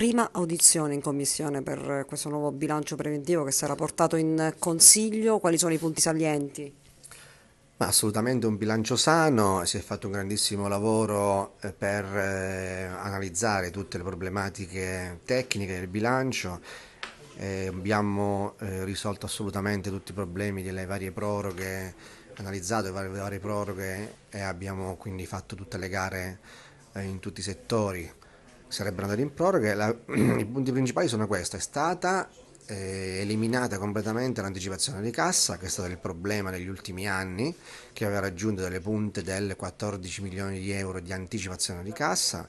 prima audizione in commissione per questo nuovo bilancio preventivo che sarà portato in consiglio, quali sono i punti salienti? Ma assolutamente un bilancio sano, si è fatto un grandissimo lavoro eh, per eh, analizzare tutte le problematiche tecniche del bilancio, eh, abbiamo eh, risolto assolutamente tutti i problemi delle varie proroghe, analizzato le varie, varie proroghe e abbiamo quindi fatto tutte le gare eh, in tutti i settori sarebbero andati in proroga. La, I punti principali sono questi: è stata eh, eliminata completamente l'anticipazione di cassa, che è stato il problema negli ultimi anni, che aveva raggiunto delle punte del 14 milioni di euro di anticipazione di cassa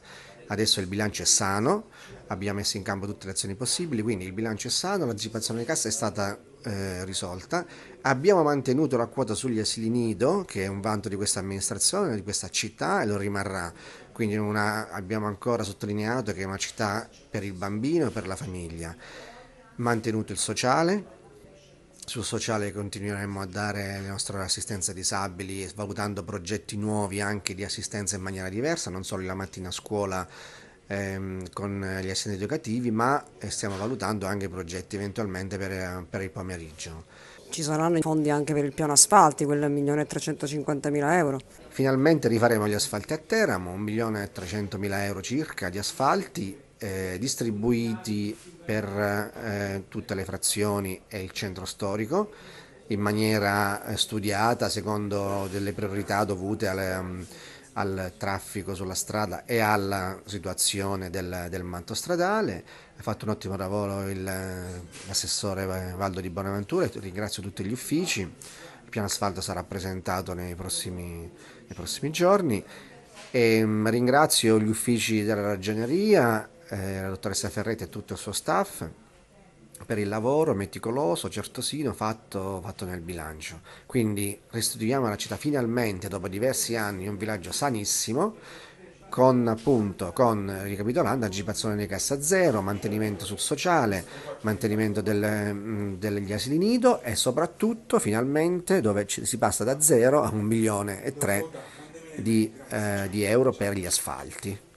adesso il bilancio è sano, abbiamo messo in campo tutte le azioni possibili, quindi il bilancio è sano, l'anticipazione di cassa è stata eh, risolta, abbiamo mantenuto la quota sugli asili nido, che è un vanto di questa amministrazione, di questa città e lo rimarrà, quindi una, abbiamo ancora sottolineato che è una città per il bambino e per la famiglia, mantenuto il sociale, sul sociale continueremo a dare la nostra assistenza ai disabili, valutando progetti nuovi anche di assistenza in maniera diversa, non solo la mattina a scuola ehm, con gli assistenti educativi, ma eh, stiamo valutando anche progetti eventualmente per, eh, per il pomeriggio. Ci saranno i fondi anche per il piano asfalti, quel 1.350.000 euro. Finalmente rifaremo gli asfalti a Teramo, 1.300.000 euro circa di asfalti eh, distribuiti per eh, tutte le frazioni e il centro storico in maniera eh, studiata secondo delle priorità dovute al, mm, al traffico sulla strada e alla situazione del, del manto stradale. Ha fatto un ottimo lavoro il, eh, l'assessore Valdo di Bonaventura, ringrazio tutti gli uffici. Il piano asfalto sarà presentato nei prossimi, nei prossimi giorni. E ehm, ringrazio gli uffici della ragioneria eh, la dottoressa Ferretti e tutto il suo staff per il lavoro meticoloso, certosino fatto, fatto nel bilancio. Quindi restituiamo alla città finalmente, dopo diversi anni, un villaggio sanissimo, con appunto, con, ricapitolando, agipazione di cassa zero, mantenimento sul sociale, mantenimento del, mm, degli asili nido e soprattutto finalmente dove ci, si passa da zero a un milione e tre di, eh, di euro per gli asfalti.